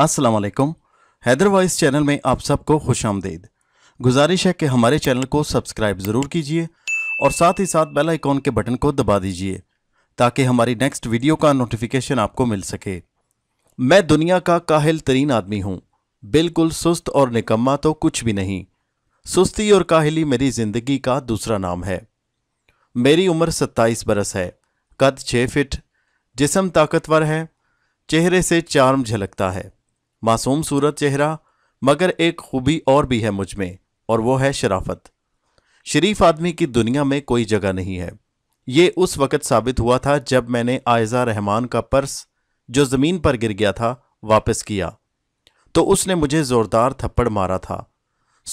Aslam हैदरवाइज channel में आप सबको खुश आमदेद गुजारिश है कि हमारे चैनल को सब्सक्राइब ज़रूर कीजिए और साथ ही साथ बेल आइकॉन के बटन को दबा दीजिए ताकि हमारी नेक्स्ट वीडियो का नोटिफिकेशन आपको मिल सके मैं दुनिया का काहिल तरीन आदमी हूँ बिल्कुल सुस्त और निकम्मा तो कुछ भी नहीं सुस्ती और काहिली मेरी ज़िंदगी का दूसरा नाम है मेरी उम्र सत्ताईस बरस है कद छः फिट जिसम ताकतवर है चेहरे से चार्म झलकता है मासूम सूरत चेहरा मगर एक खूबी और भी है मुझ में और वो है शराफत शरीफ आदमी की दुनिया में कोई जगह नहीं है ये उस वक़्त साबित हुआ था जब मैंने आयज़ा रहमान का पर्स जो ज़मीन पर गिर गया था वापस किया तो उसने मुझे ज़ोरदार थप्पड़ मारा था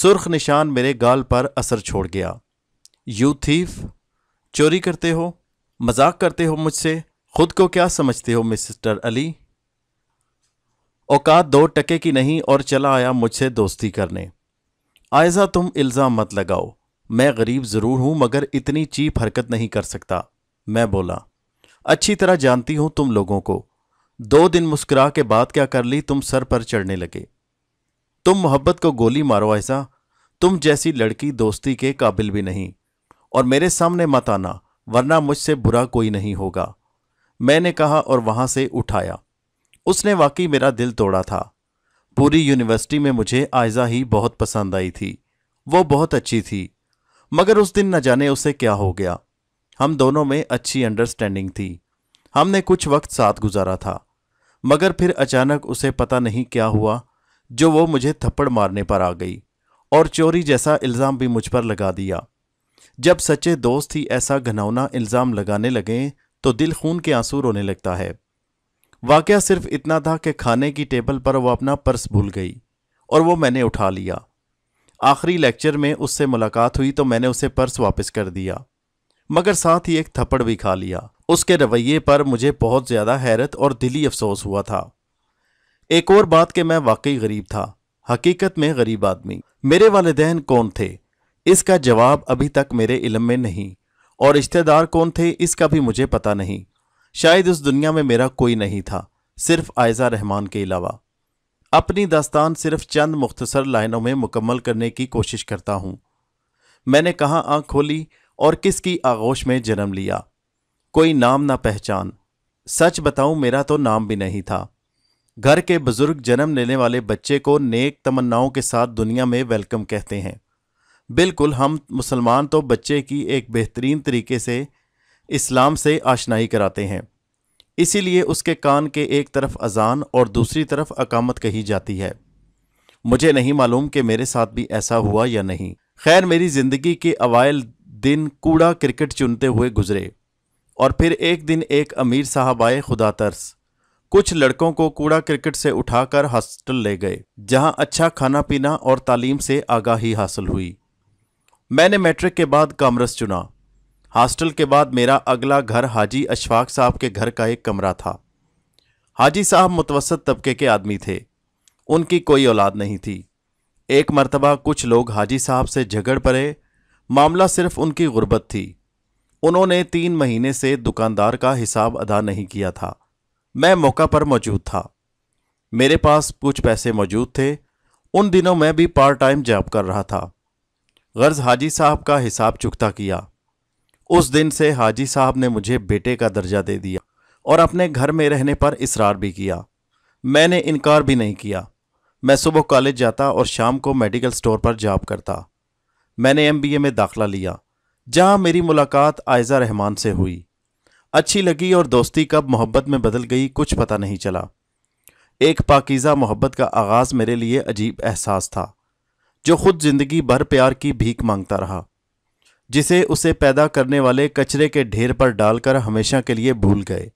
सुर्ख निशान मेरे गाल पर असर छोड़ गया यू थीफ चोरी करते हो मजाक करते हो मुझसे खुद को क्या समझते हो मिस्टर अली औकात दो टके की नहीं और चला आया मुझसे दोस्ती करने आयजा तुम इल्ज़ाम मत लगाओ मैं गरीब ज़रूर हूं मगर इतनी चीप हरकत नहीं कर सकता मैं बोला अच्छी तरह जानती हूं तुम लोगों को दो दिन मुस्कुरा के बाद क्या कर ली तुम सर पर चढ़ने लगे तुम मोहब्बत को गोली मारो ऐसा तुम जैसी लड़की दोस्ती के काबिल भी नहीं और मेरे सामने मत आना वरना मुझसे बुरा कोई नहीं होगा मैंने कहा और वहां से उठाया उसने वाकई मेरा दिल तोड़ा था पूरी यूनिवर्सिटी में मुझे आयजा ही बहुत पसंद आई थी वो बहुत अच्छी थी मगर उस दिन न जाने उसे क्या हो गया हम दोनों में अच्छी अंडरस्टैंडिंग थी हमने कुछ वक्त साथ गुजारा था मगर फिर अचानक उसे पता नहीं क्या हुआ जो वो मुझे थप्पड़ मारने पर आ गई और चोरी जैसा इल्ज़ाम भी मुझ पर लगा दिया जब सच्चे दोस्त ही ऐसा घनौना इल्ज़ाम लगाने लगें तो दिल खून के आंसू रोने लगता है वाक्य सिर्फ इतना था कि खाने की टेबल पर वो अपना पर्स भूल गई और वो मैंने उठा लिया आखिरी लेक्चर में उससे मुलाकात हुई तो मैंने उसे पर्स वापस कर दिया मगर साथ ही एक थप्पड़ भी खा लिया उसके रवैये पर मुझे बहुत ज़्यादा हैरत और दिली अफसोस हुआ था एक और बात कि मैं वाकई गरीब था हकीकत में गरीब आदमी मेरे वालदेन कौन थे इसका जवाब अभी तक मेरे इलम में नहीं और रिश्तेदार कौन थे इसका भी मुझे पता नहीं शायद उस दुनिया में मेरा कोई नहीं था सिर्फ आयजा रहमान के अलावा अपनी दास्तान सिर्फ चंद मुख्तसर लाइनों में मुकम्मल करने की कोशिश करता हूँ मैंने कहाँ आँख खोली और किसकी आगोश में जन्म लिया कोई नाम ना पहचान सच बताऊं मेरा तो नाम भी नहीं था घर के बुजुर्ग जन्म लेने वाले बच्चे को नेक तमन्नाओं के साथ दुनिया में वेलकम कहते हैं बिल्कुल हम मुसलमान तो बच्चे की एक बेहतरीन तरीके से इस्लाम से आशनाई कराते हैं इसीलिए उसके कान के एक तरफ अजान और दूसरी तरफ अकामत कही जाती है मुझे नहीं मालूम कि मेरे साथ भी ऐसा हुआ या नहीं खैर मेरी ज़िंदगी के अवायल दिन कूड़ा क्रिकेट चुनते हुए गुजरे और फिर एक दिन एक अमीर साहब आए खुदा तर्स कुछ लड़कों को कूड़ा क्रिकेट से उठाकर हॉस्टल ले गए जहां अच्छा खाना पीना और तालीम से आगाही हासिल हुई मैंने मैट्रिक के बाद कामरस चुना हॉस्टल के बाद मेरा अगला घर हाजी अशफाक साहब के घर का एक कमरा था हाजी साहब मुतवसत तबके के आदमी थे उनकी कोई औलाद नहीं थी एक मरतबा कुछ लोग हाजी साहब से झगड़ पड़े मामला सिर्फ उनकी गुर्बत थी उन्होंने तीन महीने से दुकानदार का हिसाब अदा नहीं किया था मैं मौका पर मौजूद था मेरे पास कुछ पैसे मौजूद थे उन दिनों मैं भी पार्ट टाइम जॉब कर रहा था गर्ज हाजी साहब का हिसाब चुकता किया उस दिन से हाजी साहब ने मुझे बेटे का दर्जा दे दिया और अपने घर में रहने पर इसरार भी किया मैंने इनकार भी नहीं किया मैं सुबह कॉलेज जाता और शाम को मेडिकल स्टोर पर जॉब करता मैंने एमबीए में दाखला लिया जहाँ मेरी मुलाकात आयज़ा रहमान से हुई अच्छी लगी और दोस्ती कब मोहब्बत में बदल गई कुछ पता नहीं चला एक पाकिज़ा मोहब्बत का आगाज़ मेरे लिए अजीब एहसास था जो खुद ज़िंदगी भर प्यार की भीख मांगता रहा जिसे उसे पैदा करने वाले कचरे के ढेर पर डालकर हमेशा के लिए भूल गए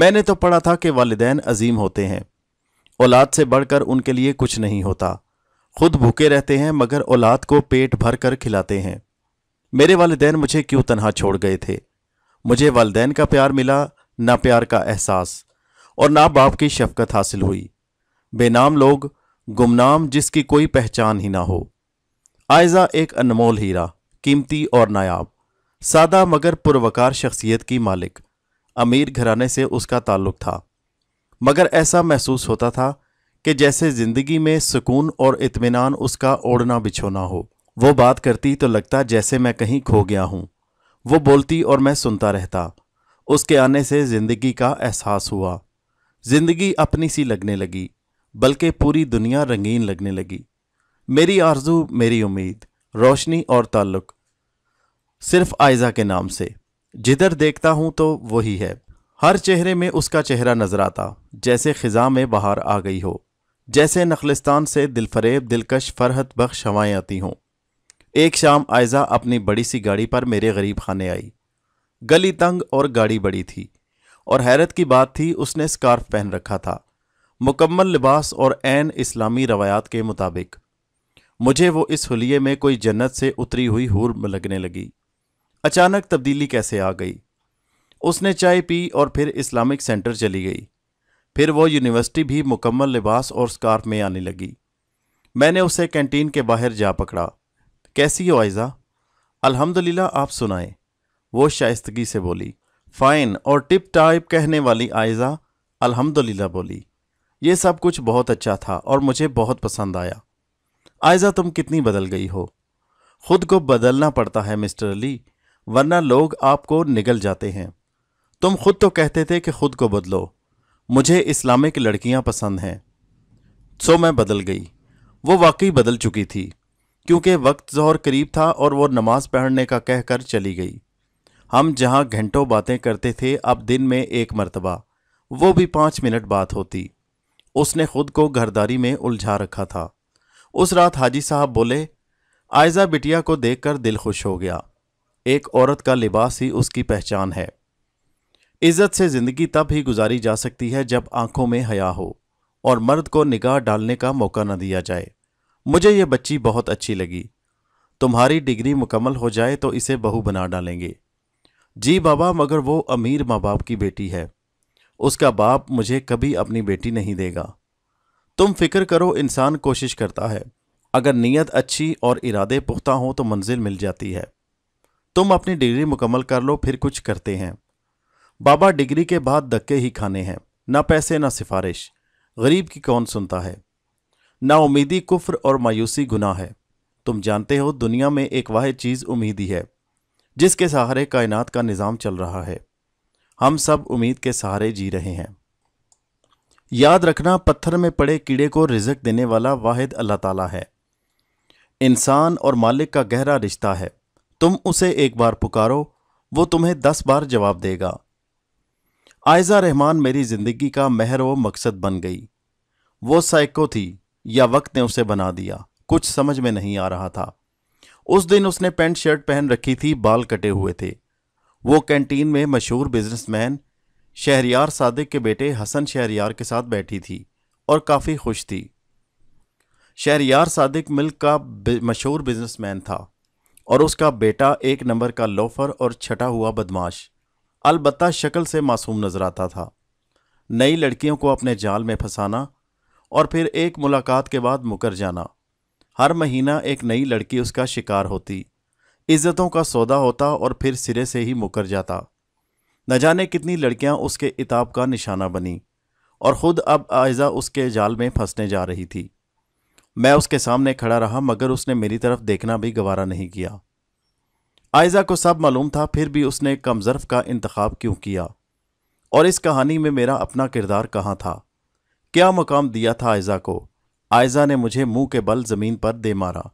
मैंने तो पढ़ा था कि वालदेन अजीम होते हैं औलाद से बढ़कर उनके लिए कुछ नहीं होता खुद भूखे रहते हैं मगर औलाद को पेट भर कर खिलाते हैं मेरे वालदेन मुझे क्यों तनहा छोड़ गए थे मुझे वालदेन का प्यार मिला ना प्यार का एहसास और ना बाप की शफकत हासिल हुई बेनाम लोग गुमनाम जिसकी कोई पहचान ही ना हो आयजा एक अनमोल हीरा कीमती और नायाब सादा मगर पुरवकार शख्सियत की मालिक अमीर घराने से उसका ताल्लुक था मगर ऐसा महसूस होता था कि जैसे ज़िंदगी में सुकून और इत्मीनान उसका ओढ़ना बिछोना हो वो बात करती तो लगता जैसे मैं कहीं खो गया हूँ वो बोलती और मैं सुनता रहता उसके आने से ज़िंदगी का एहसास हुआ ज़िंदगी अपनी सी लगने लगी बल्कि पूरी दुनिया रंगीन लगने लगी मेरी आरजू मेरी उम्मीद रोशनी और ताल्लुक सिर्फ आयजा के नाम से जिधर देखता हूं तो वही है हर चेहरे में उसका चेहरा नजर आता जैसे ख़िज़ा में बाहर आ गई हो जैसे नखलिस्तान से दिलफरेब दिलकश फरहत बख्श हवाएं आती हों एक शाम आयजा अपनी बड़ी सी गाड़ी पर मेरे गरीब खाने आई गली तंग और गाड़ी बड़ी थी और हैरत की बात थी उसने स्कार्फ पहन रखा था मुकम्मल लिबास और एन इस्लामी रवायात के मुताबिक मुझे वो इस हुलिये में कोई जन्नत से उतरी हुई हूर लगने लगी अचानक तब्दीली कैसे आ गई उसने चाय पी और फिर इस्लामिक सेंटर चली गई फिर वो यूनिवर्सिटी भी मुकम्मल लिबास और स्कार्फ में आने लगी मैंने उसे कैंटीन के बाहर जा पकड़ा कैसी हो आयज़ा अल्हम्दुलिल्लाह आप सुनाए वो शाइस्तगी से बोली फ़ाइन और टिप टाइप कहने वाली आयज़ा अल्हम्दुलिल्लाह बोली ये सब कुछ बहुत अच्छा था और मुझे बहुत पसंद आया आयजा तुम कितनी बदल गई हो खुद को बदलना पड़ता है मिस्टर अली वरना लोग आपको निगल जाते हैं तुम खुद तो कहते थे कि खुद को बदलो मुझे इस्लामिक लड़कियां पसंद हैं सो मैं बदल गई वो वाकई बदल चुकी थी क्योंकि वक्त जहर करीब था और वो नमाज पढ़ने का कहकर चली गई हम जहाँ घंटों बातें करते थे अब दिन में एक मरतबा वो भी पाँच मिनट बात होती उसने खुद को घरदारी में उलझा रखा था उस रात हाजी साहब बोले आयजा बिटिया को देखकर दिल खुश हो गया एक औरत का लिबास ही उसकी पहचान है इज्जत से ज़िंदगी तब ही गुजारी जा सकती है जब आंखों में हया हो और मर्द को निगाह डालने का मौका न दिया जाए मुझे ये बच्ची बहुत अच्छी लगी तुम्हारी डिग्री मुकम्मल हो जाए तो इसे बहू बना डालेंगे जी बाबा मगर वो अमीर माँ बाप की बेटी है उसका बाप मुझे कभी अपनी बेटी नहीं देगा तुम फिक्र करो इंसान कोशिश करता है अगर नीयत अच्छी और इरादे पुख्ता हों तो मंजिल मिल जाती है तुम अपनी डिग्री मुकम्मल कर लो फिर कुछ करते हैं बाबा डिग्री के बाद धक्के ही खाने हैं ना पैसे ना सिफारिश गरीब की कौन सुनता है ना उम्मीदी कुफ्र और मायूसी गुनाह है तुम जानते हो दुनिया में एक वाह चीज़ उम्मीदी है जिसके सहारे कायनात का निज़ाम चल रहा है हम सब उम्मीद के सहारे जी रहे हैं याद रखना पत्थर में पड़े कीड़े को रिजक देने वाला वाहिद अल्लाह ताला है इंसान और मालिक का गहरा रिश्ता है तुम उसे एक बार पुकारो वो तुम्हें दस बार जवाब देगा आयजा रहमान मेरी ज़िंदगी का महर व मकसद बन गई वो साइको थी या वक्त ने उसे बना दिया कुछ समझ में नहीं आ रहा था उस दिन उसने पेंट शर्ट पहन रखी थी बाल कटे हुए थे वो कैंटीन में मशहूर बिजनेसमैन शहरियार सादिक के बेटे हसन शहरियार के साथ बैठी थी और काफ़ी खुश थी शहरियार सादिक मिल्क का मशहूर बिजनेसमैन था और उसका बेटा एक नंबर का लोफर और छटा हुआ बदमाश अलबत् शक्ल से मासूम नज़र आता था नई लड़कियों को अपने जाल में फंसाना और फिर एक मुलाकात के बाद मुकर जाना हर महीना एक नई लड़की उसका शिकार होती इज्जतों का सौदा होता और फिर सिरे से ही मुकर जाता न जाने कितनी लड़कियां उसके इताब का निशाना बनी और ख़ुद अब आयज़ा उसके जाल में फंसने जा रही थी मैं उसके सामने खड़ा रहा मगर उसने मेरी तरफ देखना भी गवारा नहीं किया आयज़ा को सब मालूम था फिर भी उसने कमज़र्फ का इंतखब क्यों किया और इस कहानी में मेरा अपना किरदार कहाँ था क्या मकाम दिया था आयज़ा को आयज़ा ने मुझे मुंह के बल ज़मीन पर दे मारा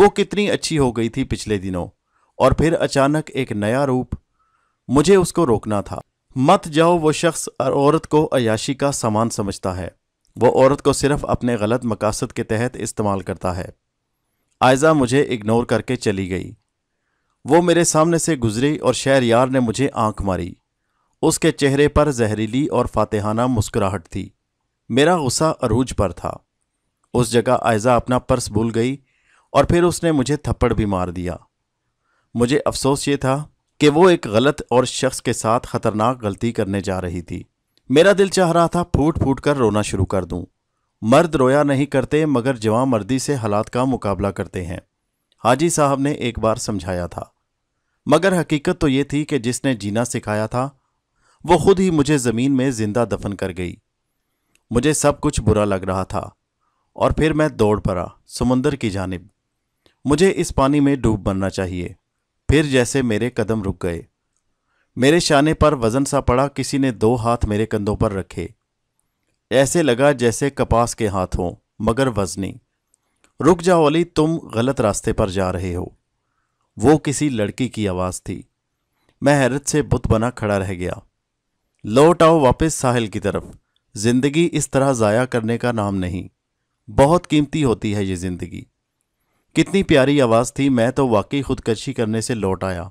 वो कितनी अच्छी हो गई थी पिछले दिनों और फिर अचानक एक नया रूप मुझे उसको रोकना था मत जाओ वो शख्स औरत को अयाशी का सामान समझता है वो औरत को सिर्फ अपने गलत मकासद के तहत इस्तेमाल करता है आयजा मुझे इग्नोर करके चली गई वो मेरे सामने से गुजरी और शहर यार ने मुझे आंख मारी उसके चेहरे पर जहरीली और फातेहाना मुस्कुराहट थी मेरा गुस्सा अरूज पर था उस जगह आयजा अपना पर्स भूल गई और फिर उसने मुझे थप्पड़ भी मार दिया मुझे अफसोस ये था कि वो एक गलत और शख्स के साथ खतरनाक गलती करने जा रही थी मेरा दिल चाह रहा था फूट फूट कर रोना शुरू कर दूं। मर्द रोया नहीं करते मगर जवां मर्दी से हालात का मुकाबला करते हैं हाजी साहब ने एक बार समझाया था मगर हकीकत तो ये थी कि जिसने जीना सिखाया था वो खुद ही मुझे ज़मीन में ज़िंदा दफन कर गई मुझे सब कुछ बुरा लग रहा था और फिर मैं दौड़ पड़ा समुंदर की जानब मुझे इस पानी में डूब बनना चाहिए फिर जैसे मेरे कदम रुक गए मेरे शाने पर वजन सा पड़ा किसी ने दो हाथ मेरे कंधों पर रखे ऐसे लगा जैसे कपास के हाथ हों मगर वजनी रुक जाओ अली तुम गलत रास्ते पर जा रहे हो वो किसी लड़की की आवाज़ थी मैं हैरत से बुत बना खड़ा रह गया लौट आओ वापस साहिल की तरफ ज़िंदगी इस तरह ज़ाया करने का नाम नहीं बहुत कीमती होती है ये ज़िंदगी कितनी प्यारी आवाज़ थी मैं तो वाकई खुदकशी करने से लौट आया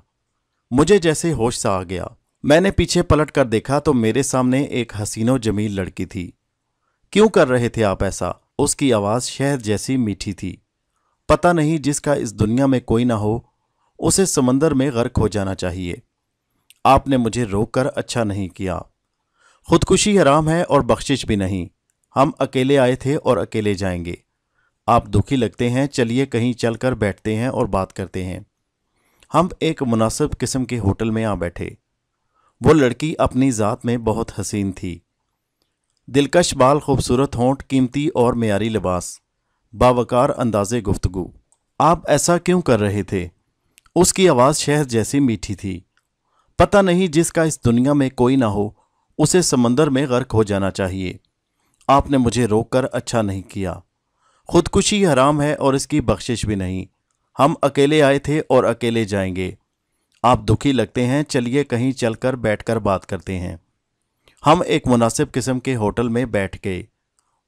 मुझे जैसे होश सा आ गया मैंने पीछे पलट कर देखा तो मेरे सामने एक हसीनो जमील लड़की थी क्यों कर रहे थे आप ऐसा उसकी आवाज़ शहद जैसी मीठी थी पता नहीं जिसका इस दुनिया में कोई ना हो उसे समंदर में गर्क हो जाना चाहिए आपने मुझे रोक कर अच्छा नहीं किया खुदकुशी हराम है और बख्शिश भी नहीं हम अकेले आए थे और अकेले जाएंगे आप दुखी लगते हैं चलिए कहीं चल कर बैठते हैं और बात करते हैं हम एक मुनासिब किस्म के होटल में आ बैठे वो लड़की अपनी ज़ात में बहुत हसीन थी दिलकश बाल खूबसूरत होंठ कीमती और मयारी लिबास बावकार अंदाजे गुफ्तगु आप ऐसा क्यों कर रहे थे उसकी आवाज़ शहर जैसी मीठी थी पता नहीं जिसका इस दुनिया में कोई ना हो उसे समंदर में गर्क हो जाना चाहिए आपने मुझे रोककर अच्छा नहीं किया खुदकुशी हराम है और इसकी बख्शिश भी नहीं हम अकेले आए थे और अकेले जाएंगे आप दुखी लगते हैं चलिए कहीं चलकर बैठकर बात करते हैं हम एक मुनासिब किस्म के होटल में बैठ गए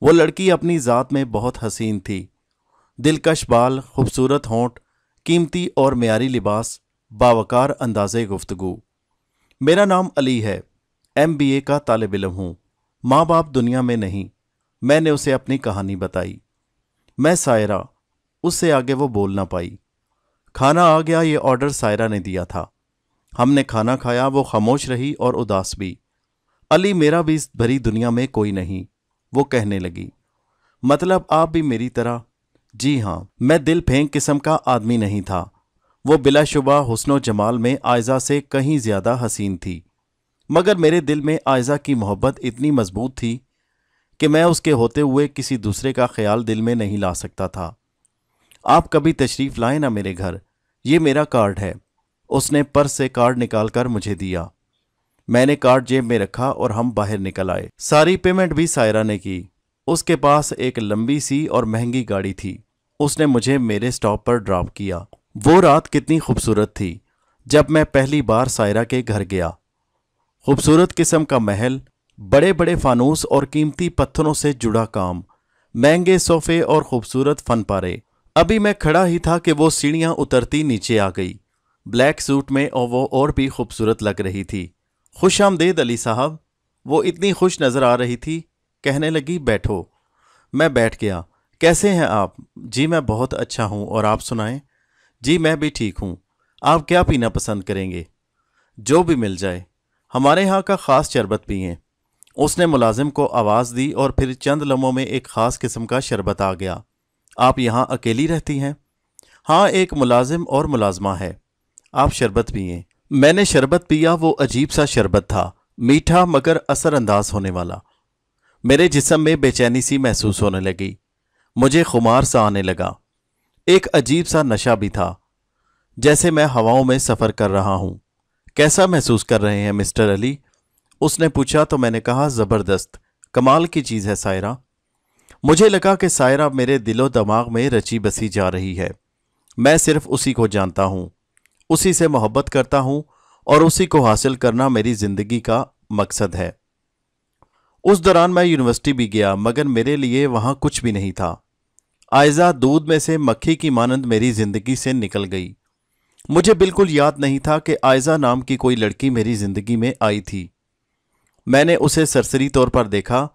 वो लड़की अपनी ज़ात में बहुत हसीन थी दिलकश बाल खूबसूरत होंठ कीमती और म्यारी लिबास बावकार अंदाज़े गुफ्तगु मेरा नाम अली है एम बी ए का तालब इलम हूँ माँ बाप दुनिया में नहीं मैंने उसे अपनी कहानी बताई मैं सायरा उससे आगे वो बोल ना पाई खाना आ गया ये ऑर्डर सायरा ने दिया था हमने खाना खाया वो खामोश रही और उदास भी अली मेरा भी इस भरी दुनिया में कोई नहीं वो कहने लगी मतलब आप भी मेरी तरह जी हाँ मैं दिल फेंक किस्म का आदमी नहीं था वो बिलाशुबा हुसनो जमाल में आयजा से कहीं ज़्यादा हसीन थी मगर मेरे दिल में आयजा की मोहब्बत इतनी मजबूत थी कि मैं उसके होते हुए किसी दूसरे का ख्याल दिल में नहीं ला सकता था आप कभी तशरीफ़ लाए ना मेरे घर ये मेरा कार्ड है उसने पर्स से कार्ड निकालकर मुझे दिया मैंने कार्ड जेब में रखा और हम बाहर निकल आए सारी पेमेंट भी सायरा ने की उसके पास एक लंबी सी और महंगी गाड़ी थी उसने मुझे मेरे स्टॉप पर ड्रॉप किया वो रात कितनी खूबसूरत थी जब मैं पहली बार सायरा के घर गया खूबसूरत किस्म का महल बड़े बड़े फानूस और कीमती पत्थरों से जुड़ा काम महंगे सोफे और खूबसूरत फन पारे अभी मैं खड़ा ही था कि वो सीढ़ियाँ उतरती नीचे आ गई ब्लैक सूट में और वो और भी खूबसूरत लग रही थी खुश आमदेद अली साहब वो इतनी खुश नज़र आ रही थी कहने लगी बैठो मैं बैठ गया कैसे हैं आप जी मैं बहुत अच्छा हूँ और आप सुनाएं जी मैं भी ठीक हूँ आप क्या पीना पसंद करेंगे जो भी मिल जाए हमारे यहाँ का ख़ास शरबत पिए उसने मुलाजिम को आवाज़ दी और फिर चंद लम्हों में एक ख़ास किस्म का शरबत आ गया आप यहाँ अकेली रहती हैं हाँ एक मुलाजिम और मुलाजमा है आप शरबत पिए मैंने शरबत पिया वो अजीब सा शरबत था मीठा मगर असरअंदाज होने वाला मेरे जिसम में बेचैनी सी महसूस होने लगी मुझे खुमार सा आने लगा एक अजीब सा नशा भी था जैसे मैं हवाओं में सफ़र कर रहा हूँ कैसा महसूस कर रहे हैं मिस्टर अली उसने पूछा तो मैंने कहा ज़बरदस्त कमाल की चीज़ है सायरा मुझे लगा कि सायरा मेरे दिलो दिमाग में रची बसी जा रही है मैं सिर्फ उसी को जानता हूँ उसी से मोहब्बत करता हूँ और उसी को हासिल करना मेरी ज़िंदगी का मकसद है उस दौरान मैं यूनिवर्सिटी भी गया मगर मेरे लिए वहां कुछ भी नहीं था आयजा दूध में से मक्खी की मानंद मेरी ज़िंदगी से निकल गई मुझे बिल्कुल याद नहीं था कि आयजा नाम की कोई लड़की मेरी ज़िंदगी में आई थी मैंने उसे सरसरी तौर पर देखा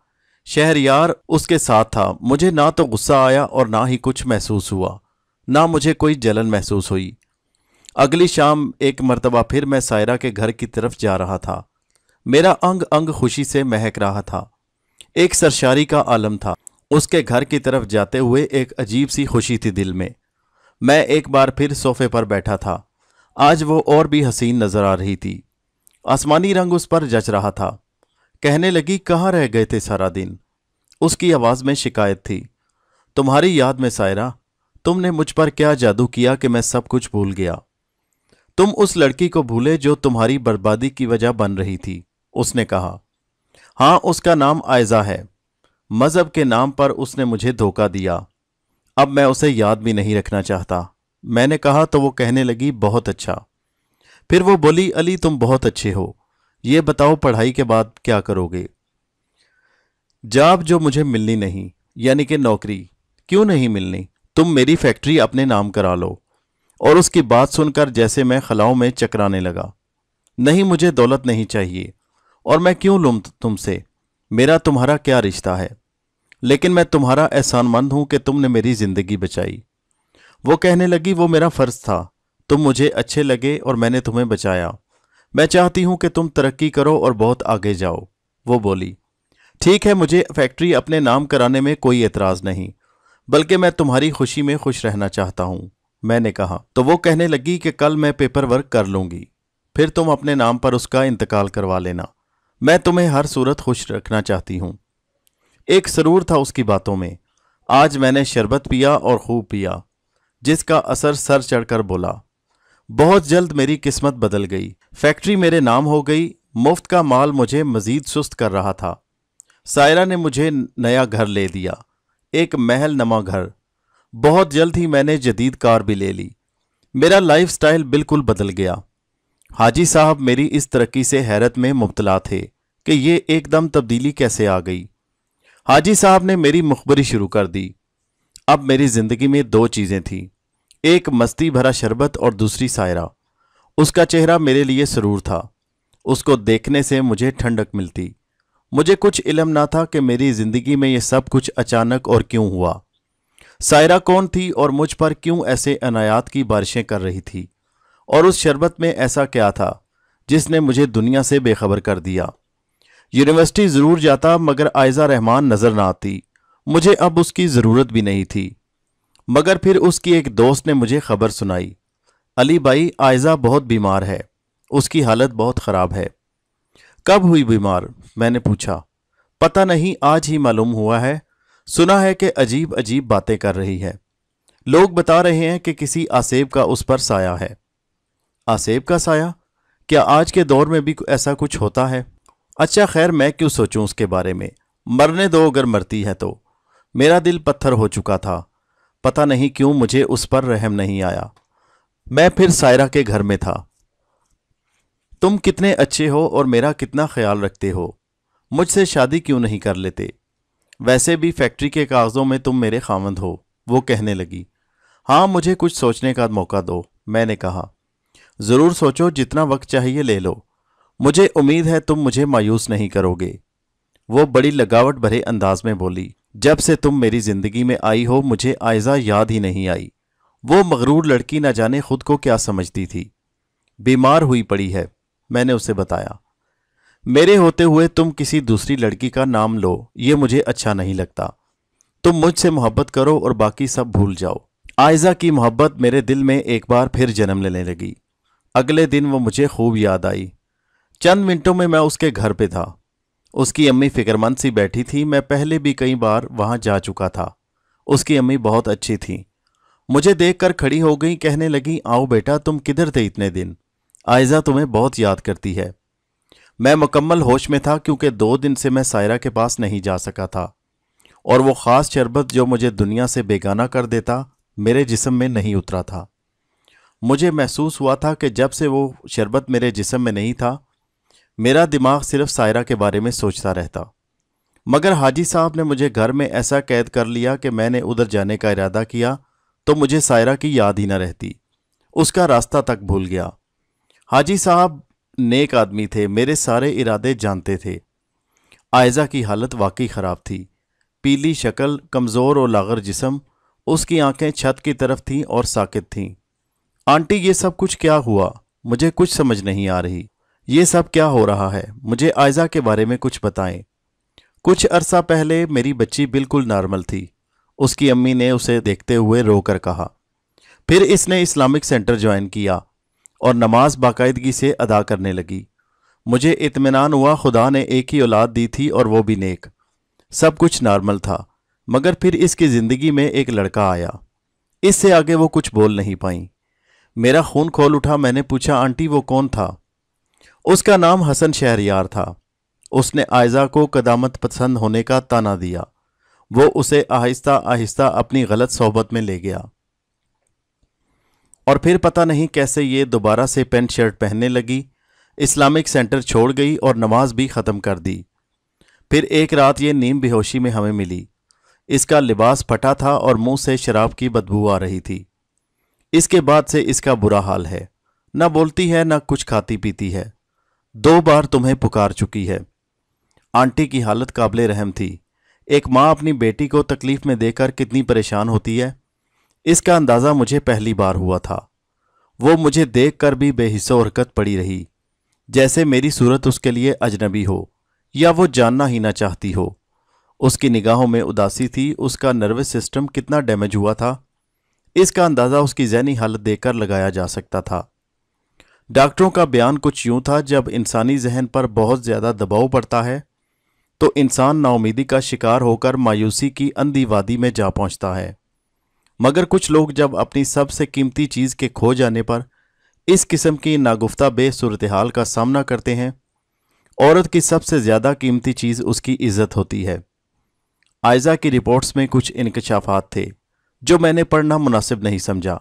शहरयार उसके साथ था मुझे ना तो गुस्सा आया और ना ही कुछ महसूस हुआ ना मुझे कोई जलन महसूस हुई अगली शाम एक मरतबा फिर मैं सायरा के घर की तरफ जा रहा था मेरा अंग अंग खुशी से महक रहा था एक सरशारी का आलम था उसके घर की तरफ जाते हुए एक अजीब सी खुशी थी दिल में मैं एक बार फिर सोफे पर बैठा था आज वो और भी हसीन नजर आ रही थी आसमानी रंग उस पर जच रहा था कहने लगी कहाँ रह गए थे सारा दिन उसकी आवाज़ में शिकायत थी तुम्हारी याद में सायरा तुमने मुझ पर क्या जादू किया कि मैं सब कुछ भूल गया तुम उस लड़की को भूले जो तुम्हारी बर्बादी की वजह बन रही थी उसने कहा हां उसका नाम आयजा है मज़हब के नाम पर उसने मुझे धोखा दिया अब मैं उसे याद भी नहीं रखना चाहता मैंने कहा तो वो कहने लगी बहुत अच्छा फिर वो बोली अली तुम बहुत अच्छे हो ये बताओ पढ़ाई के बाद क्या करोगे जाब जो मुझे मिलनी नहीं यानी कि नौकरी क्यों नहीं मिलनी तुम मेरी फैक्ट्री अपने नाम करा लो और उसकी बात सुनकर जैसे मैं खलाओं में चकराने लगा नहीं मुझे दौलत नहीं चाहिए और मैं क्यों लूँ तुमसे मेरा तुम्हारा क्या रिश्ता है लेकिन मैं तुम्हारा एहसानमंद हूं कि तुमने मेरी जिंदगी बचाई वो कहने लगी वो मेरा फर्ज था तुम मुझे अच्छे लगे और मैंने तुम्हें बचाया मैं चाहती हूं कि तुम तरक्की करो और बहुत आगे जाओ वो बोली ठीक है मुझे फैक्ट्री अपने नाम कराने में कोई एतराज़ नहीं बल्कि मैं तुम्हारी खुशी में खुश रहना चाहता हूं मैंने कहा तो वो कहने लगी कि कल मैं पेपर वर्क कर लूंगी फिर तुम अपने नाम पर उसका इंतकाल करवा लेना मैं तुम्हें हर सूरत खुश रखना चाहती हूं एक सरूर था उसकी बातों में आज मैंने शरबत पिया और खूब पिया जिसका असर सर चढ़कर बोला बहुत जल्द मेरी किस्मत बदल गई फैक्ट्री मेरे नाम हो गई मुफ्त का माल मुझे मजीद सुस्त कर रहा था सायरा ने मुझे नया घर ले दिया एक महल नमा घर बहुत जल्द ही मैंने जदीद कार भी ले ली मेरा लाइफस्टाइल बिल्कुल बदल गया हाजी साहब मेरी इस तरक्की से हैरत में मुबतला थे कि ये एकदम तब्दीली कैसे आ गई हाजी साहब ने मेरी मुखबरी शुरू कर दी अब मेरी ज़िंदगी में दो चीज़ें थीं एक मस्ती भरा शरबत और दूसरी सायरा उसका चेहरा मेरे लिए सरूर था उसको देखने से मुझे ठंडक मिलती मुझे कुछ इलम ना था कि मेरी ज़िंदगी में यह सब कुछ अचानक और क्यों हुआ सायरा कौन थी और मुझ पर क्यों ऐसे अनायात की बारिशें कर रही थी और उस शरबत में ऐसा क्या था जिसने मुझे दुनिया से बेखबर कर दिया यूनिवर्सिटी ज़रूर जाता मगर आयज़ा रहमान नज़र ना आती मुझे अब उसकी ज़रूरत भी नहीं थी मगर फिर उसकी एक दोस्त ने मुझे खबर सुनाई अली बाई आयजा बहुत बीमार है उसकी हालत बहुत ख़राब है कब हुई बीमार मैंने पूछा पता नहीं आज ही मालूम हुआ है सुना है कि अजीब अजीब बातें कर रही है लोग बता रहे हैं कि किसी आसेब का उस पर साया है आसेब का साया क्या आज के दौर में भी ऐसा कुछ होता है अच्छा खैर मैं क्यों सोचूं उसके बारे में मरने दो अगर मरती है तो मेरा दिल पत्थर हो चुका था पता नहीं क्यों मुझे उस पर रहम नहीं आया मैं फिर सायरा के घर में था तुम कितने अच्छे हो और मेरा कितना ख्याल रखते हो मुझसे शादी क्यों नहीं कर लेते वैसे भी फैक्ट्री के कागज़ों में तुम मेरे खामंद हो वो कहने लगी हाँ मुझे कुछ सोचने का मौका दो मैंने कहा ज़रूर सोचो जितना वक्त चाहिए ले लो मुझे उम्मीद है तुम मुझे मायूस नहीं करोगे वो बड़ी लगावट भरे अंदाज में बोली जब से तुम मेरी ज़िंदगी में आई हो मुझे आयजा याद ही नहीं आई वो मगरूर लड़की ना जाने खुद को क्या समझती थी बीमार हुई पड़ी है मैंने उसे बताया मेरे होते हुए तुम किसी दूसरी लड़की का नाम लो ये मुझे अच्छा नहीं लगता तुम मुझसे मोहब्बत करो और बाकी सब भूल जाओ आयजा की मोहब्बत मेरे दिल में एक बार फिर जन्म लेने लगी अगले दिन वो मुझे खूब याद आई चंद मिनटों में मैं उसके घर पे था उसकी अम्मी फिक्रमंद सी बैठी थी मैं पहले भी कई बार वहां जा चुका था उसकी अम्मी बहुत अच्छी थी मुझे देखकर खड़ी हो गई कहने लगी आओ बेटा तुम किधर थे इतने दिन आयजा तुम्हें बहुत याद करती है मैं मुकम्मल होश में था क्योंकि दो दिन से मैं सायरा के पास नहीं जा सका था और वो ख़ास शरबत जो मुझे दुनिया से बेगाना कर देता मेरे जिसम में नहीं उतरा था मुझे महसूस हुआ था कि जब से वो शरबत मेरे जिसम में नहीं था मेरा दिमाग सिर्फ सायरा के बारे में सोचता रहता मगर हाजी साहब ने मुझे घर में ऐसा कैद कर लिया कि मैंने उधर जाने का इरादा किया तो मुझे सायरा की याद ही न रहती उसका रास्ता तक भूल गया हाजी साहब नेक आदमी थे मेरे सारे इरादे जानते थे आयजा की हालत वाकई ख़राब थी पीली शक्ल कमज़ोर और लागर जिसम उसकी आंखें छत की तरफ थीं और साकित थीं आंटी ये सब कुछ क्या हुआ मुझे कुछ समझ नहीं आ रही ये सब क्या हो रहा है मुझे आयजा के बारे में कुछ बताएं कुछ अरसा पहले मेरी बच्ची बिल्कुल नॉर्मल थी उसकी अम्मी ने उसे देखते हुए रोकर कहा फिर इसने इस्लामिक सेंटर ज्वाइन किया और नमाज बाकायदगी से अदा करने लगी मुझे इतमान हुआ खुदा ने एक ही औलाद दी थी और वो भी नेक सब कुछ नॉर्मल था मगर फिर इसकी ज़िंदगी में एक लड़का आया इससे आगे वो कुछ बोल नहीं पाई मेरा खून खोल उठा मैंने पूछा आंटी वो कौन था उसका नाम हसन शहरियार था उसने आयजा को कदामत पसंद होने का ताना दिया वो उसे आहिस्ता आहिस्ता अपनी गलत सोहबत में ले गया और फिर पता नहीं कैसे ये दोबारा से पेंट शर्ट पहनने लगी इस्लामिक सेंटर छोड़ गई और नमाज भी ख़त्म कर दी फिर एक रात ये नीम बेहोशी में हमें मिली इसका लिबास फटा था और मुंह से शराब की बदबू आ रही थी इसके बाद से इसका बुरा हाल है ना बोलती है ना कुछ खाती पीती है दो बार तुम्हें पुकार चुकी है आंटी की हालत काबिल रहम थी एक माँ अपनी बेटी को तकलीफ़ में देकर कितनी परेशान होती है इसका अंदाज़ा मुझे पहली बार हुआ था वो मुझे देख कर भी बेहिस्सो हरकत पड़ी रही जैसे मेरी सूरत उसके लिए अजनबी हो या वो जानना ही ना चाहती हो उसकी निगाहों में उदासी थी उसका नर्वस सिस्टम कितना डैमेज हुआ था इसका अंदाज़ा उसकी जहनी हालत देखकर लगाया जा सकता था डॉक्टरों का बयान कुछ यूं था जब इंसानी जहन पर बहुत ज़्यादा दबाव पड़ता है तो इंसान नाउमीदी का शिकार होकर मायूसी की अंधी वादी में जा पहुंचता है मगर कुछ लोग जब अपनी सबसे कीमती चीज़ के खो जाने पर इस किस्म की नागुफ्ता बेसूरत हाल का सामना करते हैं औरत की सबसे ज़्यादा कीमती चीज़ उसकी इज्जत होती है आयजा की रिपोर्ट्स में कुछ इनकशाफात थे जो मैंने पढ़ना मुनासिब नहीं समझा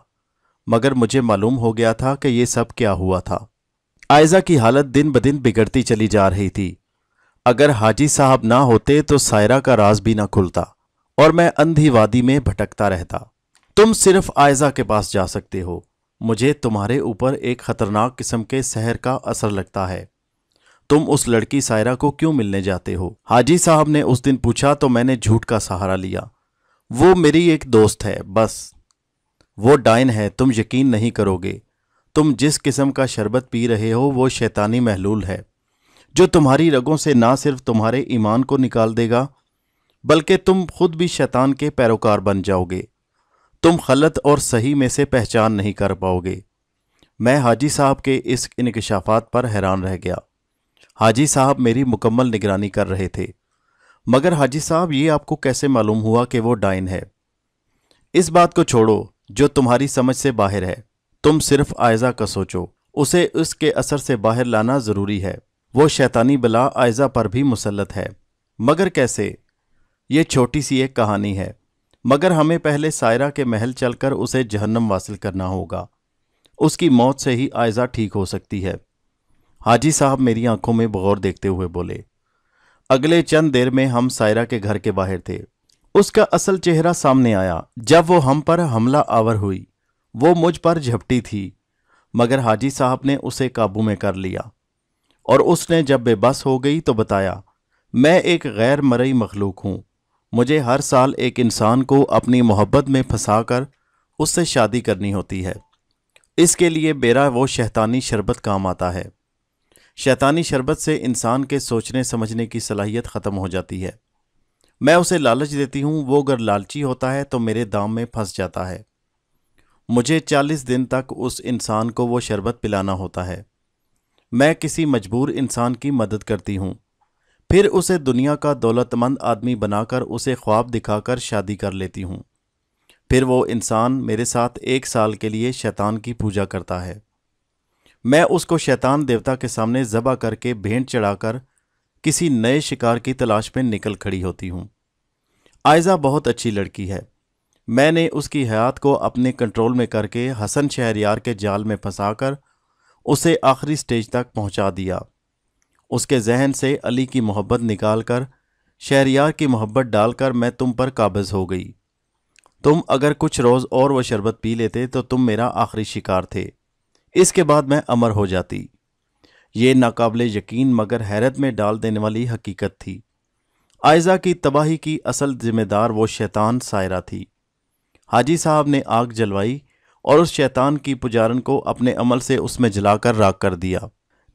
मगर मुझे मालूम हो गया था कि यह सब क्या हुआ था आयजा की हालत दिन ब दिन बिगड़ती चली जा रही थी अगर हाजी साहब ना होते तो सायरा का राज भी ना खुलता और मैं अंधी वादी में भटकता रहता तुम सिर्फ आयजा के पास जा सकते हो मुझे तुम्हारे ऊपर एक खतरनाक किस्म के शहर का असर लगता है तुम उस लड़की सायरा को क्यों मिलने जाते हो हाजी साहब ने उस दिन पूछा तो मैंने झूठ का सहारा लिया वो मेरी एक दोस्त है बस वो डाइन है तुम यकीन नहीं करोगे तुम जिस किस्म का शरबत पी रहे हो वो शैतानी महलूल है जो तुम्हारी रगों से ना सिर्फ तुम्हारे ईमान को निकाल देगा बल्कि तुम खुद भी शैतान के पैरोकार बन जाओगे तुम खलत और सही में से पहचान नहीं कर पाओगे मैं हाजी साहब के इस इनकशाफात पर हैरान रह गया हाजी साहब मेरी मुकम्मल निगरानी कर रहे थे मगर हाजी साहब ये आपको कैसे मालूम हुआ कि वो डाइन है इस बात को छोड़ो जो तुम्हारी समझ से बाहर है तुम सिर्फ आयजा का सोचो उसे उसके असर से बाहर लाना ज़रूरी है वो शैतानी बला आयजा पर भी मुसलत है मगर कैसे ये छोटी सी एक कहानी है मगर हमें पहले सायरा के महल चलकर उसे जहन्नम वासिल करना होगा उसकी मौत से ही आयजा ठीक हो सकती है हाजी साहब मेरी आंखों में बगौर देखते हुए बोले अगले चंद देर में हम सायरा के घर के बाहर थे उसका असल चेहरा सामने आया जब वो हम पर हमला आवर हुई वो मुझ पर झपटी थी मगर हाजी साहब ने उसे काबू में कर लिया और उसने जब बेबस हो गई तो बताया मैं एक गैर मरई मखलूक हूँ मुझे हर साल एक इंसान को अपनी मोहब्बत में फंसा कर उससे शादी करनी होती है इसके लिए मेरा वो शैतानी शरबत काम आता है शैतानी शरबत से इंसान के सोचने समझने की सलाहियत ख़त्म हो जाती है मैं उसे लालच देती हूँ वो अगर लालची होता है तो मेरे दाम में फंस जाता है मुझे चालीस दिन तक उस इंसान को वो शरबत पिलाना होता है मैं किसी मजबूर इंसान की मदद करती हूँ फिर उसे दुनिया का दौलतमंद आदमी बनाकर उसे ख्वाब दिखाकर शादी कर लेती हूँ फिर वो इंसान मेरे साथ एक साल के लिए शैतान की पूजा करता है मैं उसको शैतान देवता के सामने ज़बा करके भेंट चढ़ाकर किसी नए शिकार की तलाश में निकल खड़ी होती हूँ आयजा बहुत अच्छी लड़की है मैंने उसकी हयात को अपने कंट्रोल में करके हसन शहरियार के जाल में फंसाकर उसे आखिरी स्टेज तक पहुंचा दिया उसके जहन से अली की मोहब्बत निकाल कर शहरियार की मोहब्बत डालकर मैं तुम पर काबज हो गई तुम अगर कुछ रोज़ और वह शरबत पी लेते तो तुम मेरा आखिरी शिकार थे इसके बाद मैं अमर हो जाती ये नाकबले यकीन मगर हैरत में डाल देने वाली हकीकत थी आयजा की तबाही की असल जिम्मेदार वो शैतान सायरा थी हाजी साहब ने आग जलवाई और उस शैतान की पुजारन को अपने अमल से उसमें जलाकर राख कर दिया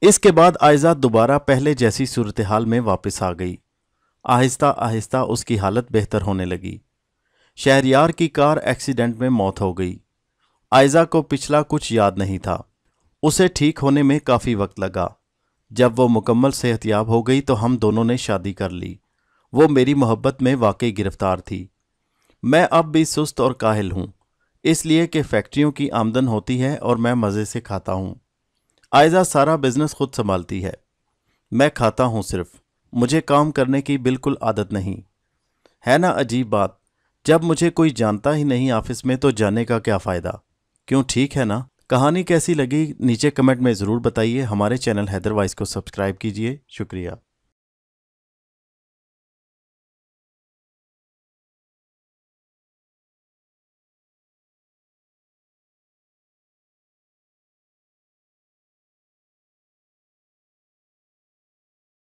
इसके बाद आयजा दोबारा पहले जैसी सूरत हाल में वापस आ गई आहिस्ता आहिस्ता उसकी हालत बेहतर होने लगी शहरियार की कार एक्सीडेंट में मौत हो गई आयजा को पिछला कुछ याद नहीं था उसे ठीक होने में काफ़ी वक्त लगा जब वो मुकम्मल सेहतियाब हो गई तो हम दोनों ने शादी कर ली वो मेरी मोहब्बत में वाकई गिरफ्तार थी मैं अब भी सुस्त और काहिल हूँ इसलिए कि फैक्ट्रियों की आमदन होती है और मैं मज़े से खाता हूँ आयजा सारा बिजनेस खुद संभालती है मैं खाता हूँ सिर्फ मुझे काम करने की बिल्कुल आदत नहीं है ना अजीब बात जब मुझे कोई जानता ही नहीं ऑफिस में तो जाने का क्या फ़ायदा क्यों ठीक है ना कहानी कैसी लगी नीचे कमेंट में ज़रूर बताइए हमारे चैनल हैदरवाइज को सब्सक्राइब कीजिए शुक्रिया